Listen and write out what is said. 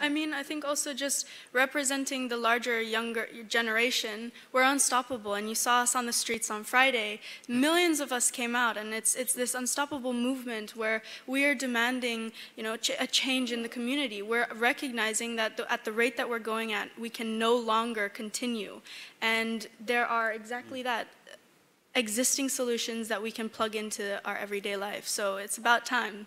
I mean, I think also just representing the larger, younger generation, we're unstoppable. And you saw us on the streets on Friday. Millions of us came out, and it's, it's this unstoppable movement where we are demanding you know, ch a change in the community. We're recognizing that the, at the rate that we're going at, we can no longer continue. And there are exactly mm. that existing solutions that we can plug into our everyday life. So it's about time.